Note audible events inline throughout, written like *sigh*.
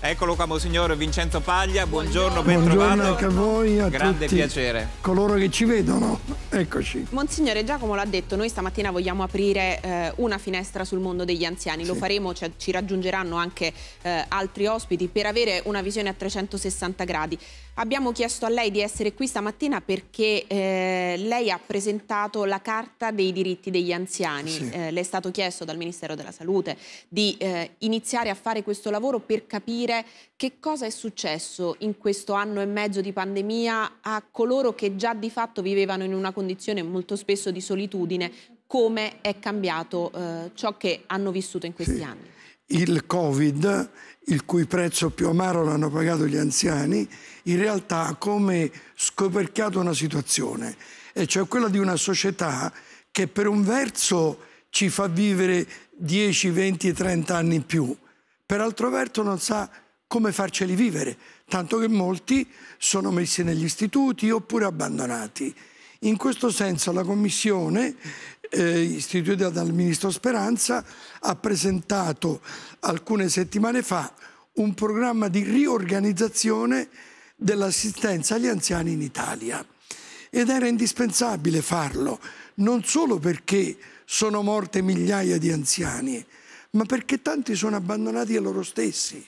Eccolo qua, Monsignor Vincenzo Paglia, buongiorno, buongiorno ben trovato. Buongiorno a voi, a Grande tutti piacere. coloro che ci vedono. Eccoci. Monsignore Giacomo l'ha detto, noi stamattina vogliamo aprire eh, una finestra sul mondo degli anziani, sì. lo faremo, cioè, ci raggiungeranno anche eh, altri ospiti per avere una visione a 360 gradi. Abbiamo chiesto a lei di essere qui stamattina perché eh, lei ha presentato la Carta dei diritti degli anziani. Sì. Eh, le è stato chiesto dal Ministero della Salute di eh, iniziare a fare questo lavoro per capire capire che cosa è successo in questo anno e mezzo di pandemia a coloro che già di fatto vivevano in una condizione molto spesso di solitudine, come è cambiato eh, ciò che hanno vissuto in questi sì. anni. Il Covid, il cui prezzo più amaro l'hanno pagato gli anziani, in realtà ha come scoperchiato una situazione, e cioè quella di una società che per un verso ci fa vivere 10, 20, 30 anni in più, per altro verso non sa come farceli vivere, tanto che molti sono messi negli istituti oppure abbandonati. In questo senso la Commissione, eh, istituita dal Ministro Speranza, ha presentato alcune settimane fa un programma di riorganizzazione dell'assistenza agli anziani in Italia. Ed era indispensabile farlo, non solo perché sono morte migliaia di anziani, ma perché tanti sono abbandonati a loro stessi.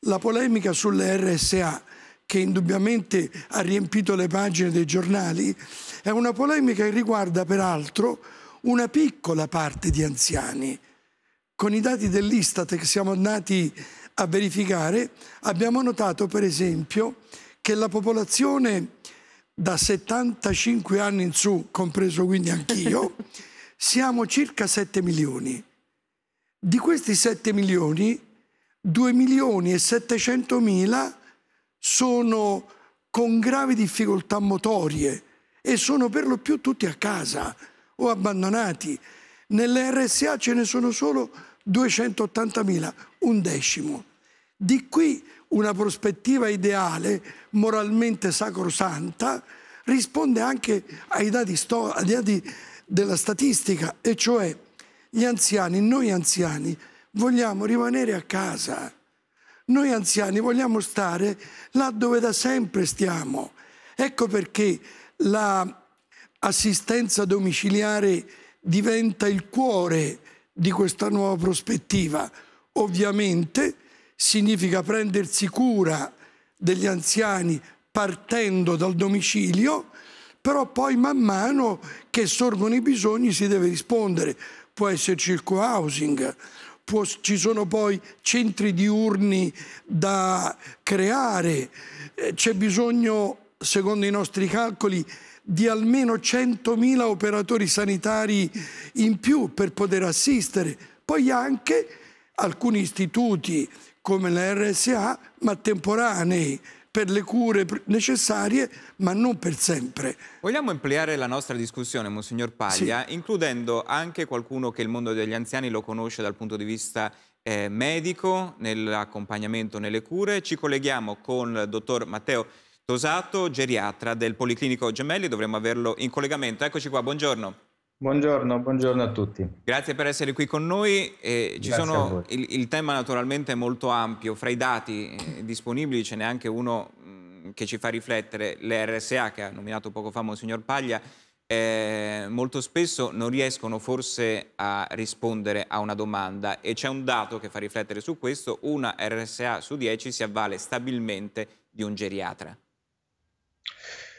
La polemica sulle RSA, che indubbiamente ha riempito le pagine dei giornali, è una polemica che riguarda peraltro una piccola parte di anziani. Con i dati dell'Istat che siamo andati a verificare, abbiamo notato per esempio che la popolazione da 75 anni in su, compreso quindi anch'io, *laughs* siamo circa 7 milioni. Di questi 7 milioni, 2 milioni e 700 mila sono con gravi difficoltà motorie e sono per lo più tutti a casa o abbandonati. Nelle RSA ce ne sono solo 280 mila, un decimo. Di qui una prospettiva ideale, moralmente sacrosanta, risponde anche ai dati, ai dati della statistica, e cioè gli anziani, noi anziani, vogliamo rimanere a casa. Noi anziani vogliamo stare là dove da sempre stiamo. Ecco perché l'assistenza la domiciliare diventa il cuore di questa nuova prospettiva. Ovviamente significa prendersi cura degli anziani partendo dal domicilio, però poi man mano che sorgono i bisogni si deve rispondere può esserci il co-housing, Può, ci sono poi centri diurni da creare, eh, c'è bisogno, secondo i nostri calcoli, di almeno 100.000 operatori sanitari in più per poter assistere. Poi anche alcuni istituti come la RSA, ma temporanei, per le cure necessarie, ma non per sempre. Vogliamo ampliare la nostra discussione, Monsignor Paglia, sì. includendo anche qualcuno che il mondo degli anziani lo conosce dal punto di vista eh, medico, nell'accompagnamento nelle cure. Ci colleghiamo con il dottor Matteo Tosato, geriatra del Policlinico Gemelli, dovremmo averlo in collegamento. Eccoci qua, buongiorno. Buongiorno, buongiorno, a tutti. Grazie per essere qui con noi. Eh, sono, il, il, tema naturalmente è molto ampio, fra i dati eh, disponibili ce n'è anche uno mh, mm, che ci fa riflettere, Le RSA, che ha nominato poco fa Monsignor Paglia, eh, molto spesso non riescono forse a rispondere a una domanda e c'è un dato che fa riflettere su questo, una RSA su 10 si avvale stabilmente di un geriatra.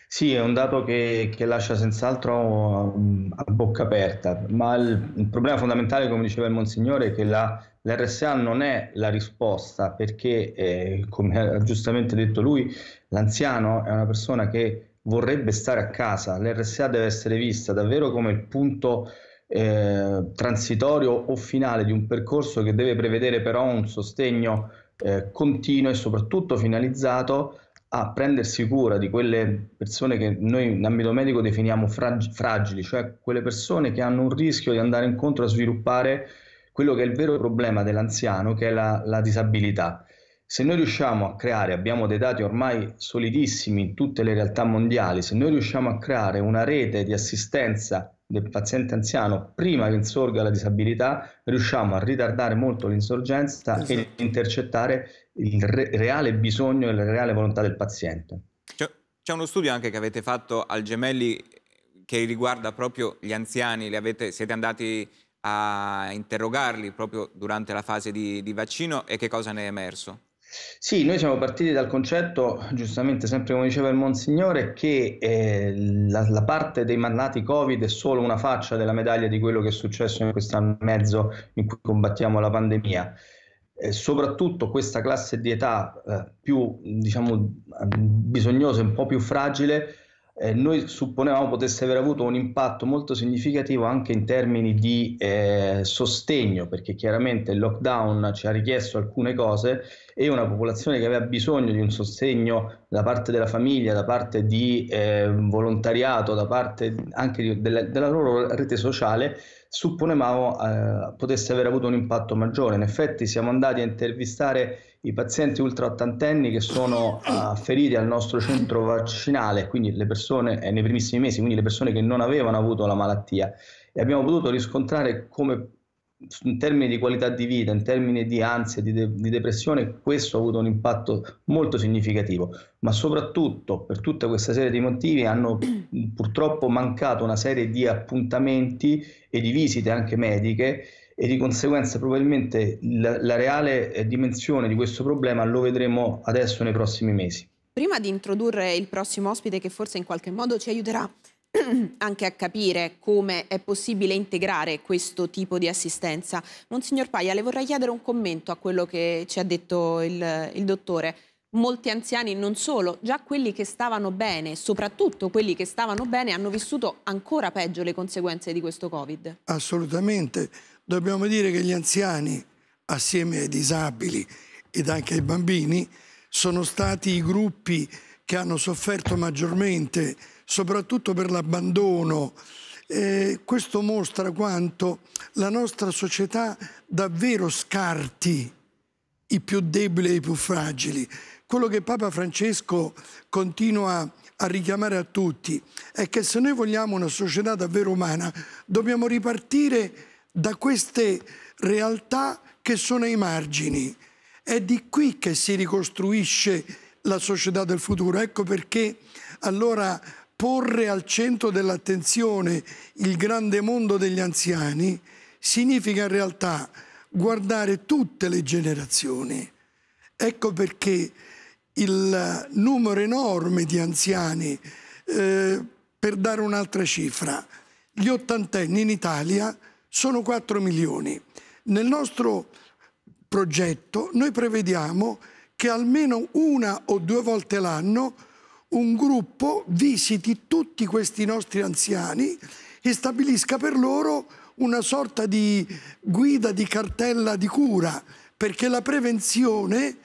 Sì, è un dato che, che lascia senz'altro a, um, a bocca aperta, ma il, il, problema fondamentale, come diceva il Monsignore, è che la, l'RSA non è la risposta perché, eh, come ha giustamente detto lui, l'anziano è una persona che vorrebbe stare a casa, l'RSA deve essere vista davvero come il punto eh, transitorio o finale di un percorso che deve prevedere però un sostegno eh, continuo e soprattutto finalizzato a prendersi cura di quelle persone che noi in ambito medico definiamo frag- fragili, cioè quelle persone che hanno un rischio di andare incontro a sviluppare quello che è il vero problema dell'anziano, che è la, la disabilità. Se noi riusciamo a creare, abbiamo dei dati ormai solidissimi in tutte le realtà mondiali, se noi riusciamo a creare una rete di assistenza del paziente anziano prima che insorga la disabilità, riusciamo a ritardare molto l'insorgenza esatto. e intercettare il re- reale bisogno e la reale volontà del paziente. C'è, c'è uno studio anche che avete fatto al Gemelli che riguarda proprio gli anziani, avete, siete andati a interrogarli proprio durante la fase di, di vaccino e che cosa ne è emerso? Sì, noi siamo partiti dal concetto, giustamente sempre come diceva il Monsignore, che eh, la, la, parte dei malati Covid è solo una faccia della medaglia di quello che è successo in quest'anno e mezzo in cui combattiamo la pandemia. Eh, soprattutto questa classe di età eh, più diciamo, eh, bisognosa, un po' più fragile, eh, noi supponevamo potesse aver avuto un impatto molto significativo anche in termini di eh, sostegno, perché chiaramente il lockdown ci ha richiesto alcune cose e una popolazione che aveva bisogno di un sostegno da parte della famiglia, da parte di eh, volontariato, da parte anche di, della, della, loro rete sociale, supponevamo eh, potesse aver avuto un impatto maggiore. In effetti siamo andati a intervistare i pazienti ultra ottantenni che sono eh, feriti al nostro centro vaccinale, quindi le persone eh, nei primissimi mesi, quindi le persone che non avevano avuto la malattia e abbiamo potuto riscontrare come in termini di qualità di vita, in termini di ansia, di, de- di, depressione, questo ha avuto un impatto molto significativo, ma soprattutto per tutta questa serie di motivi hanno purtroppo mancato una serie di appuntamenti e di visite anche mediche e di conseguenza probabilmente la, la reale eh, dimensione di questo problema lo vedremo adesso nei prossimi mesi. Prima di introdurre il prossimo ospite che forse in qualche modo ci aiuterà *clears throat* anche a capire come è possibile integrare questo tipo di assistenza. Monsignor Paia, le vorrei chiedere un commento a quello che ci ha detto il, il, dottore. Molti anziani, non solo, già quelli che stavano bene, soprattutto quelli che stavano bene, hanno vissuto ancora peggio le conseguenze di questo Covid. Assolutamente dobbiamo dire che gli anziani, assieme ai disabili ed anche ai bambini, sono stati i gruppi che hanno sofferto maggiormente, soprattutto per l'abbandono. questo mostra quanto la nostra società davvero scarti i più deboli e i più fragili. Quello che Papa Francesco continua a richiamare a tutti è che se noi vogliamo una società davvero umana dobbiamo ripartire da queste realtà che sono ai margini. È di qui che si ricostruisce la società del futuro. Ecco perché allora porre al centro dell'attenzione il grande mondo degli anziani significa in realtà guardare tutte le generazioni. Ecco perché il numero enorme di anziani, eh, per dare un'altra cifra, gli ottantenni in Italia sono 4 milioni. Nel nostro progetto noi prevediamo che almeno una o due volte l'anno un gruppo visiti tutti questi nostri anziani e stabilisca per loro una sorta di guida di cartella di cura, perché la prevenzione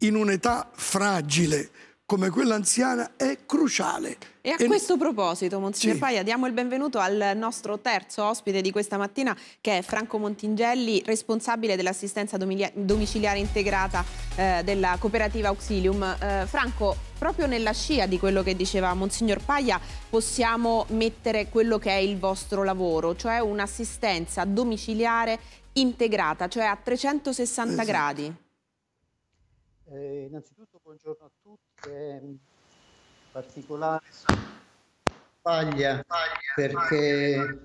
in un'età fragile come quella anziana è cruciale. E a e... questo proposito, Monsignor sì. Paia, diamo il benvenuto al nostro terzo ospite di questa mattina, che è Franco Montingelli, responsabile dell'assistenza domiciliare integrata eh, della cooperativa Auxilium. Eh, Franco, proprio nella scia di quello che diceva Monsignor Paia, possiamo mettere quello che è il vostro lavoro, cioè un'assistenza domiciliare integrata, cioè a 360 esatto. gradi. Eh, innanzitutto buongiorno a tutti ehm, particolare sbaglia perché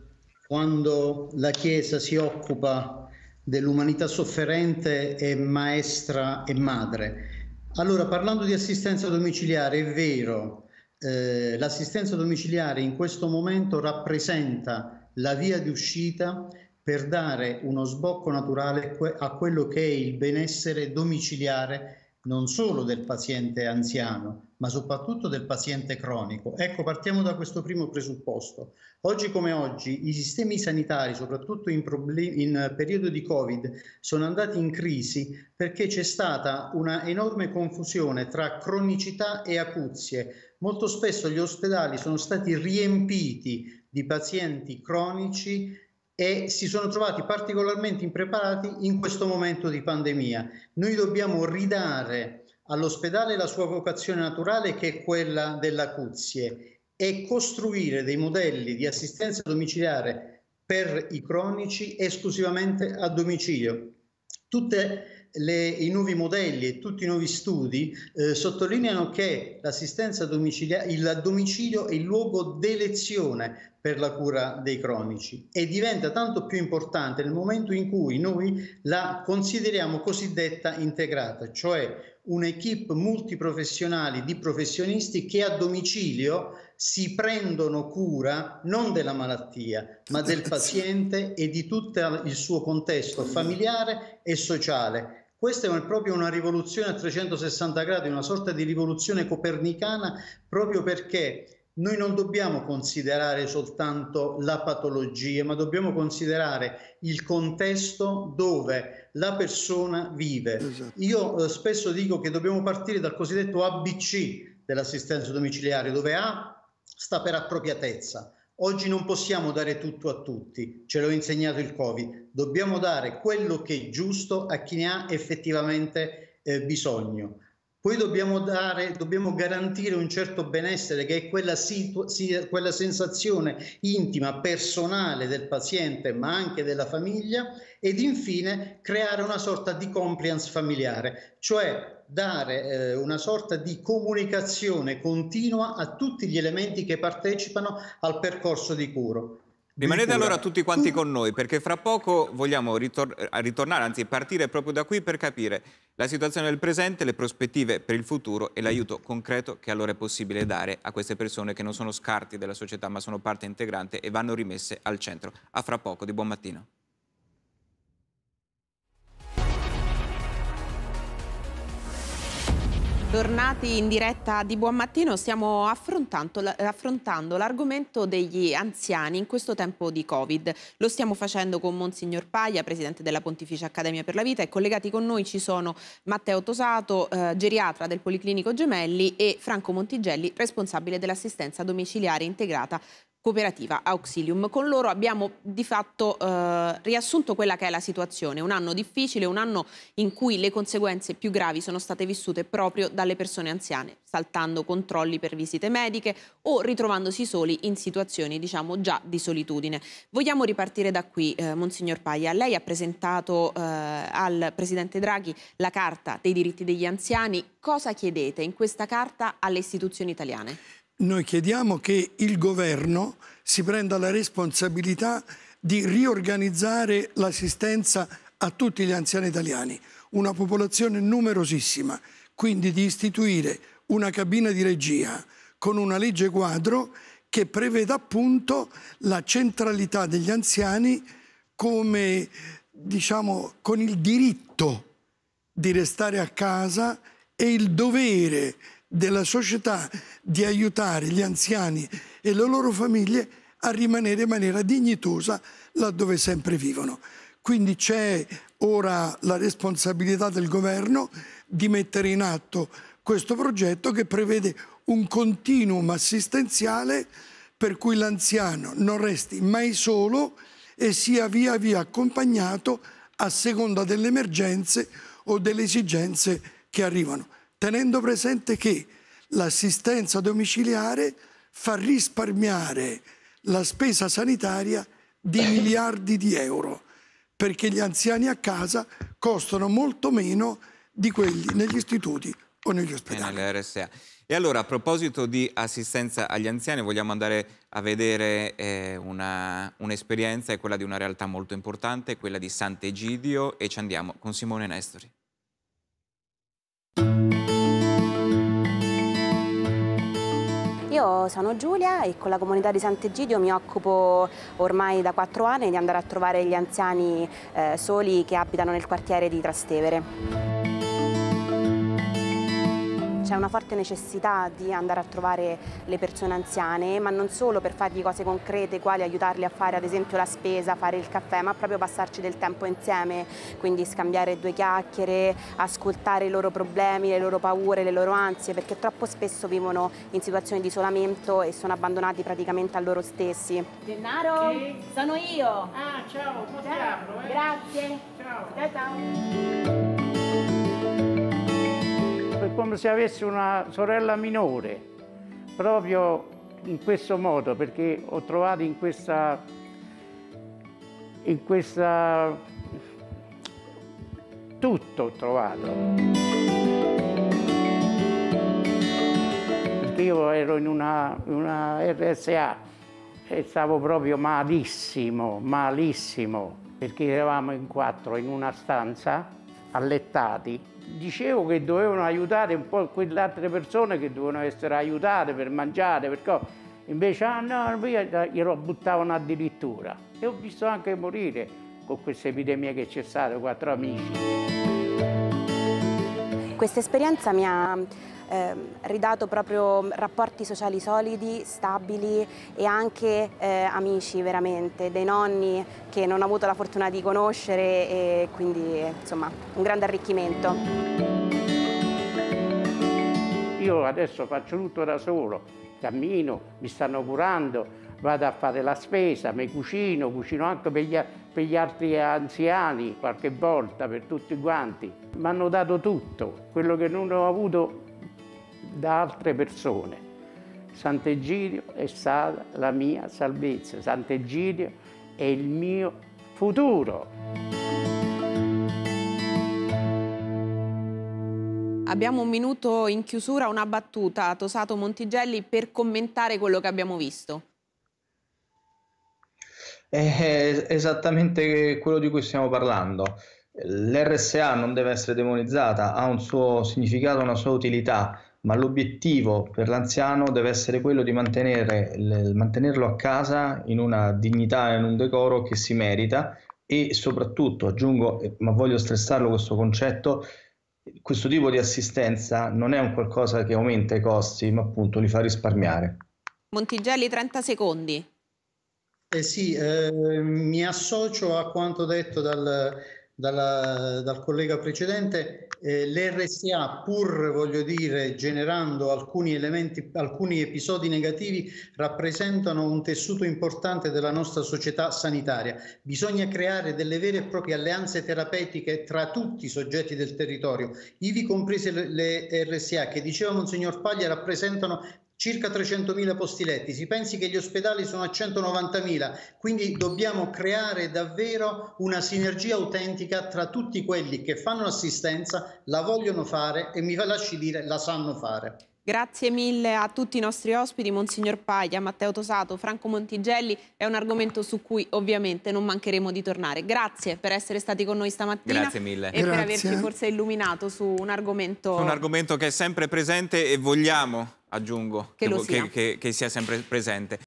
quando la Chiesa si occupa dell'umanità sofferente è maestra e madre. Allora, parlando di assistenza domiciliare, è vero, eh, l'assistenza domiciliare in questo momento rappresenta la via di uscita per dare uno sbocco naturale a quello che è il benessere domiciliare non solo del paziente anziano, ma soprattutto del paziente cronico. Ecco, partiamo da questo primo presupposto. Oggi come oggi i sistemi sanitari, soprattutto in, problem- in eh, periodo di Covid, sono andati in crisi perché c'è stata una enorme confusione tra cronicità e acuzie. Molto spesso gli ospedali sono stati riempiti di pazienti cronici e si sono trovati particolarmente impreparati in questo momento di pandemia. Noi dobbiamo ridare all'ospedale la sua vocazione naturale che è quella dell'acuzie e costruire dei modelli di assistenza domiciliare per i cronici esclusivamente a domicilio. Tutte le, i nuovi modelli e tutti i nuovi studi eh, sottolineano che l'assistenza domiciliare, il domicilio è il luogo d'elezione per la cura dei cronici e diventa tanto più importante nel momento in cui noi la consideriamo cosiddetta integrata, cioè un'equipe multiprofessionale di professionisti che a domicilio si prendono cura non della malattia, ma del *laughs* paziente e di tutto il suo contesto familiare e sociale questa è proprio una rivoluzione a 360 gradi, una sorta di rivoluzione copernicana, proprio perché noi non dobbiamo considerare soltanto la patologia, ma dobbiamo considerare il contesto dove la persona vive. Esatto. Io eh, spesso dico che dobbiamo partire dal cosiddetto ABC dell'assistenza domiciliare, dove A sta per appropriatezza, Oggi non possiamo dare tutto a tutti, ce l'ho insegnato il Covid, dobbiamo dare quello che è giusto a chi ne ha effettivamente eh, bisogno. Poi dobbiamo, dare, dobbiamo, garantire un certo benessere che è quella, situ- quella sensazione intima, personale del paziente ma anche della famiglia ed infine creare una sorta di compliance familiare, cioè dare eh, una sorta di comunicazione continua a tutti gli elementi che partecipano al percorso di curo. Rimanete allora tutti quanti con noi perché fra poco vogliamo ritor eh, ritornare, anzi partire proprio da qui per capire la situazione del presente, le prospettive per il futuro e l'aiuto concreto che allora è possibile dare a queste persone che non sono scarti della società ma sono parte integrante e vanno rimesse al centro. A fra poco, di buon mattino. Tornati in diretta di Buon Mattino, stiamo affrontando, l'argomento degli anziani in questo tempo di Covid. Lo stiamo facendo con Monsignor Paglia, Presidente della Pontificia Accademia per la Vita e collegati con noi ci sono Matteo Tosato, eh, geriatra del Policlinico Gemelli e Franco Montigelli, responsabile dell'assistenza domiciliare integrata cooperativa Auxilium. Con loro abbiamo di fatto eh, riassunto quella che è la situazione, un anno difficile, un anno in cui le conseguenze più gravi sono state vissute proprio dalle persone anziane, saltando controlli per visite mediche o ritrovandosi soli in situazioni diciamo già di solitudine. Vogliamo ripartire da qui, eh, Monsignor Paglia. Lei ha presentato eh, al Presidente Draghi la Carta dei diritti degli anziani. Cosa chiedete in questa carta alle istituzioni italiane? Noi chiediamo che il governo si prenda la responsabilità di riorganizzare l'assistenza a tutti gli anziani italiani, una popolazione numerosissima, quindi di istituire una cabina di regia con una legge quadro che preveda appunto la centralità degli anziani come diciamo con il diritto di restare a casa e il dovere di della società di aiutare gli anziani e le loro famiglie a rimanere in maniera dignitosa laddove sempre vivono. Quindi c'è ora la responsabilità del governo di mettere in atto questo progetto che prevede un continuum assistenziale per cui l'anziano non resti mai solo e sia via via accompagnato a seconda delle emergenze o delle esigenze che arrivano tenendo presente che l'assistenza domiciliare fa risparmiare la spesa sanitaria di miliardi di euro, perché gli anziani a casa costano molto meno di quelli negli istituti o negli ospedali. E, e allora, a proposito di assistenza agli anziani, vogliamo andare a vedere eh, un'esperienza, è quella di una realtà molto importante, quella di Sant'Egidio, e ci andiamo con Simone Nestori. Io sono Giulia e con la comunità di Sant'Egidio mi occupo ormai da quattro anni di andare a trovare gli anziani eh, soli che abitano nel quartiere di Trastevere. C'è una forte necessità di andare a trovare le persone anziane, ma non solo per fargli cose concrete, quali aiutarli a fare ad esempio la spesa, fare il caffè, ma proprio passarci del tempo insieme, quindi scambiare due chiacchiere, ascoltare i loro problemi, le loro paure, le loro ansie, perché troppo spesso vivono in situazioni di isolamento e sono abbandonati praticamente a loro stessi. Gennaro, sì. sono io. Ah, ciao, ciao. Parlo, eh. Grazie. Ciao. ciao. ciao come se avessi una sorella minore, proprio in questo modo, perché ho trovato in questa, in questa tutto ho trovato. Perché io ero in una, una RSA e stavo proprio malissimo, malissimo, perché eravamo in quattro in una stanza allettati, dicevo che dovevano aiutare un po' quelle altre persone che dovevano essere aiutate per mangiare, per cosa. invece ah no, eh, glielo buttavano addirittura. E ho visto anche morire con questa epidemia che c'è stata, quattro amici. Questa esperienza mi ha eh, ridato proprio rapporti sociali solidi, stabili e anche eh, amici veramente, dei nonni che non ho avuto la fortuna di conoscere e quindi insomma un grande arricchimento. Io adesso faccio tutto da solo, cammino, mi stanno curando, vado a fare la spesa, mi cucino, cucino anche per gli, per gli, altri anziani qualche volta, per tutti quanti. Mi hanno dato tutto, quello che non ho avuto da altre persone. Sant'Egidio è stata la mia salvezza, Sant'Egidio è il mio futuro. Abbiamo un minuto in chiusura, una battuta, a Tosato Montigelli, per commentare quello che abbiamo visto. È esattamente quello di cui stiamo parlando. L'RSA non deve essere demonizzata, ha un suo significato, una sua utilità ma l'obiettivo per l'anziano deve essere quello di mantenere, mantenerlo a casa in una dignità e in un decoro che si merita e soprattutto, aggiungo, eh, ma voglio stressarlo questo concetto, questo tipo di assistenza non è un qualcosa che aumenta i costi, ma appunto li fa risparmiare. Montigelli, 30 secondi. Eh sì, eh, mi associo a quanto detto dal, dalla, dal collega precedente, eh, l'RSA pur, voglio dire, generando alcuni elementi, alcuni episodi negativi, rappresentano un tessuto importante della nostra società sanitaria. Bisogna creare delle vere e proprie alleanze terapeutiche tra tutti i soggetti del territorio, ivi comprese le, le RSA, che diceva Monsignor Paglia rappresentano circa 300.000 posti letti, si pensi che gli ospedali sono a 190.000, quindi dobbiamo creare davvero una sinergia autentica tra tutti quelli che fanno assistenza, la vogliono fare e mi lasci dire la sanno fare. Grazie mille a tutti i nostri ospiti, Monsignor Paglia, Matteo Tosato, Franco Montigelli, è un argomento su cui ovviamente non mancheremo di tornare. Grazie per essere stati con noi stamattina Grazie mille. e Grazie. per averci forse illuminato su un argomento... Su un argomento che è sempre presente e vogliamo aggiungo, che, che, che, che sia sempre presente.